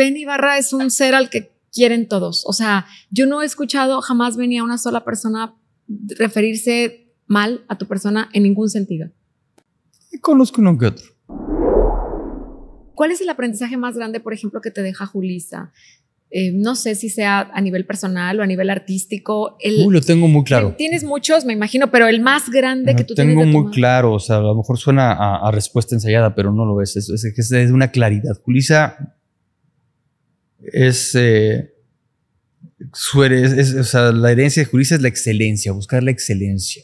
Ben Ibarra es un ser al que quieren todos. O sea, yo no he escuchado jamás venía una sola persona referirse mal a tu persona en ningún sentido. Conozco uno que otro. ¿Cuál es el aprendizaje más grande, por ejemplo, que te deja Julisa? Eh, no sé si sea a nivel personal o a nivel artístico. Uy, lo tengo muy claro. Tienes muchos, me imagino, pero el más grande que tú tengo Lo Tengo muy claro, o sea, a lo mejor suena a, respuesta ensayada, pero no lo es. Es, es, es una claridad. Julisa eh, es, o sea, la herencia de Julissa es la excelencia, buscar la excelencia.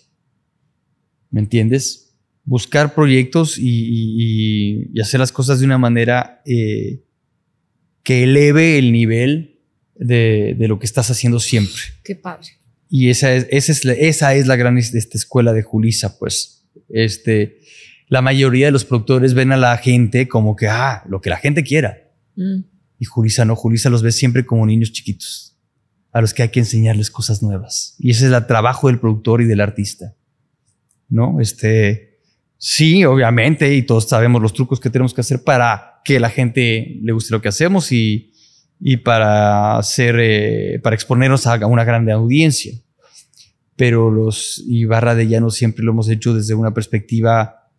¿Me entiendes? Buscar proyectos y, hacer las cosas de una manera eh, que eleve el nivel de, lo que estás haciendo siempre. Qué padre. Y esa es, esa es, la, esa es la gran esta escuela de Julisa, pues. Este, la mayoría de los productores ven a la gente como que, ah, lo que la gente quiera. Mm. Y Julisa no, Julisa los ve siempre como niños chiquitos, a los que hay que enseñarles cosas nuevas. Y ese es el trabajo del productor y del artista. ¿No? Este, sí, obviamente, y todos sabemos los trucos que tenemos que hacer para que la gente le guste lo que hacemos y, para hacer, eh, para exponernos a una grande audiencia. Pero los Ibarra de Llano siempre lo hemos hecho desde una perspectiva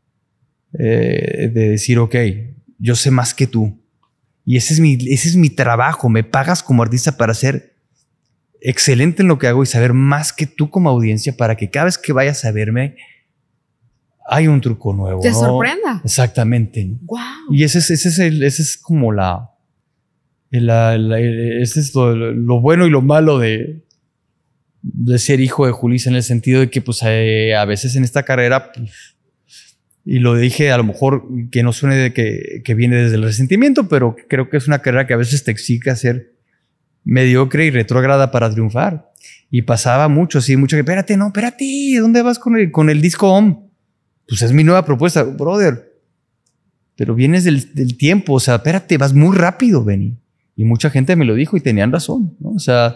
eh, de decir, ok, yo sé más que tú, y ese es mi, ese es mi trabajo. Me pagas como artista para ser excelente en lo que hago y saber más que tú como audiencia para que cada vez que vayas a verme hay un truco nuevo. Te sorprenda. Exactamente. Y ese es, ese es, es como la... es lo, lo, bueno y lo malo de, de ser hijo de Julissa en el sentido de que pues eh, a veces en esta carrera... Pues, y lo dije a lo mejor que no suene de que, que, viene desde el resentimiento, pero creo que es una carrera que a veces te exige ser mediocre y retrógrada para triunfar. Y pasaba mucho, así, mucho que, espérate, no, espérate, ¿dónde vas con el, con el disco OM? Pues es mi nueva propuesta, brother. Pero vienes del, del tiempo, o sea, espérate, vas muy rápido, Benny. Y mucha gente me lo dijo y tenían razón, ¿no? O sea,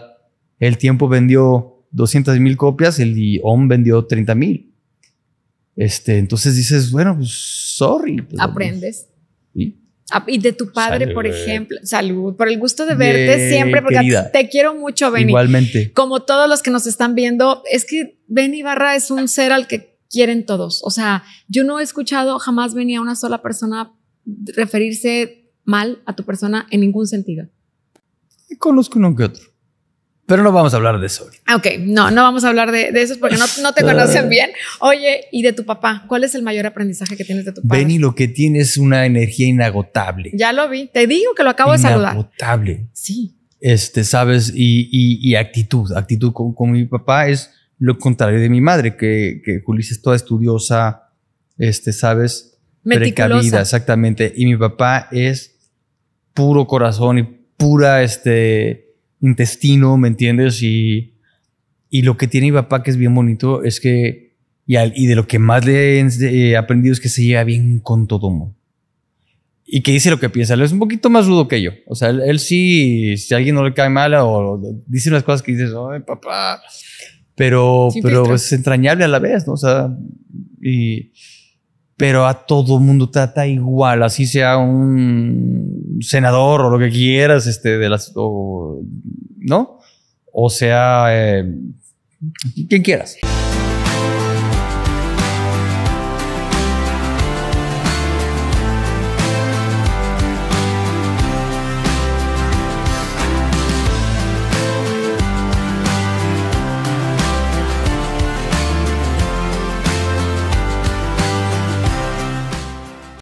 el tiempo vendió 200 mil copias, el OM vendió 30 mil este, entonces dices, bueno, pues sorry. Pues, Aprendes. Ah, y de tu padre, por ejemplo, salud, por el gusto de verte siempre, porque te quiero mucho, Benny. Igualmente. Como todos los que nos están viendo, es que Benny Barra es un ser al que quieren todos. O sea, yo no he escuchado jamás Venir a una sola persona referirse mal a tu persona en ningún sentido. Conozco uno que otro. Pero no vamos a hablar de eso. Ah, ok, no, no vamos a hablar de, eso porque no, te conocen bien. Oye, ¿y de tu papá? ¿Cuál es el mayor aprendizaje que tienes de tu papá? Benny, lo que tienes es una energía inagotable. Ya lo vi, te digo que lo acabo de saludar. Inagotable. Sí. Este, sabes, y, actitud, actitud con, mi papá es lo contrario de mi madre, que, que es toda estudiosa, este, sabes, precavida, exactamente. Y mi papá es puro corazón y pura, este intestino, ¿me entiendes? Y, y lo que tiene mi papá que es bien bonito es que, y, y de lo que más le he eh, aprendido es que se lleva bien con todo mundo. Y que dice lo que piensa. Él es un poquito más rudo que yo. O sea, él, sí, si a alguien no le cae mal o, dice unas cosas que dices, ay, papá. Pero, pero es entrañable a la vez, ¿no? O sea, y, pero a todo mundo trata igual, así sea un senador o lo que quieras, este, de las, ¿no? O sea, eh, quien quieras.